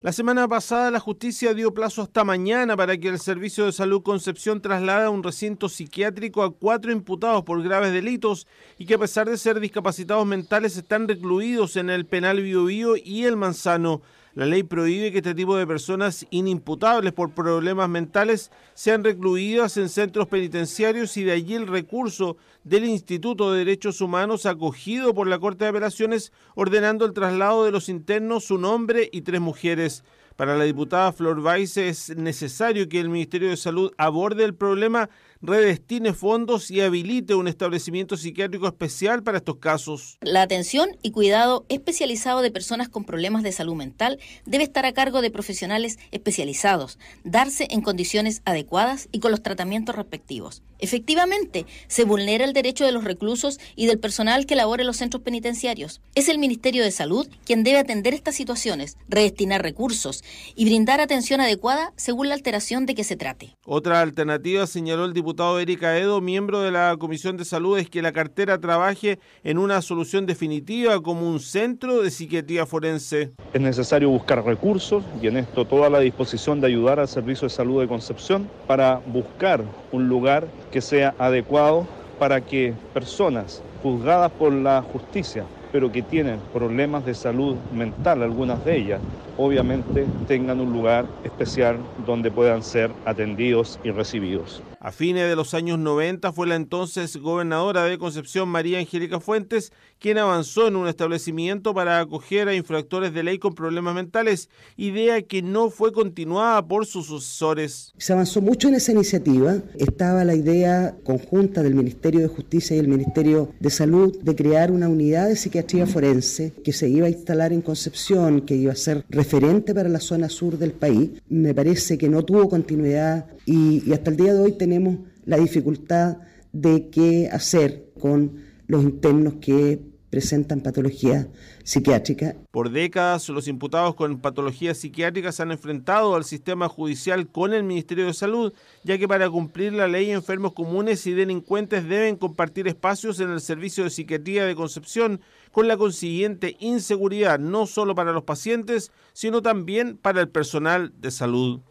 La semana pasada la justicia dio plazo hasta mañana para que el Servicio de Salud Concepción traslade a un recinto psiquiátrico a cuatro imputados por graves delitos y que a pesar de ser discapacitados mentales están recluidos en el penal Biobío y el Manzano. La ley prohíbe que este tipo de personas inimputables por problemas mentales sean recluidas en centros penitenciarios y de allí el recurso del Instituto de Derechos Humanos acogido por la Corte de Apelaciones ordenando el traslado de los internos, un hombre y tres mujeres. Para la diputada Flor Weiss es necesario que el Ministerio de Salud aborde el problema, redestine fondos y habilite un establecimiento psiquiátrico especial para estos casos. La atención y cuidado especializado de personas con problemas de salud mental debe estar a cargo de profesionales especializados, darse en condiciones adecuadas y con los tratamientos respectivos. Efectivamente, se vulnera el derecho de los reclusos y del personal que labora en los centros penitenciarios. Es el Ministerio de Salud quien debe atender estas situaciones, redestinar recursos y brindar atención adecuada según la alteración de que se trate. Otra alternativa, señaló el diputado Erika Edo, miembro de la Comisión de Salud, es que la cartera trabaje en una solución definitiva como un centro de psiquiatría forense. Es necesario buscar recursos y en esto toda la disposición de ayudar al Servicio de Salud de Concepción para buscar un lugar que sea adecuado para que personas juzgadas por la justicia pero que tienen problemas de salud mental, algunas de ellas, obviamente tengan un lugar especial donde puedan ser atendidos y recibidos. A fines de los años 90 fue la entonces gobernadora de Concepción, María Angélica Fuentes, quien avanzó en un establecimiento para acoger a infractores de ley con problemas mentales, idea que no fue continuada por sus sucesores. Se avanzó mucho en esa iniciativa, estaba la idea conjunta del Ministerio de Justicia y el Ministerio de Salud de crear una unidad de psiquiatría forense que se iba a instalar en Concepción, que iba a ser referente para la zona sur del país, me parece que no tuvo continuidad y, y hasta el día de hoy tenemos la dificultad de qué hacer con los internos que presentan patología psiquiátrica. Por décadas, los imputados con patologías psiquiátricas han enfrentado al sistema judicial con el Ministerio de Salud, ya que para cumplir la ley enfermos comunes y delincuentes deben compartir espacios en el Servicio de Psiquiatría de Concepción, con la consiguiente inseguridad no solo para los pacientes, sino también para el personal de salud.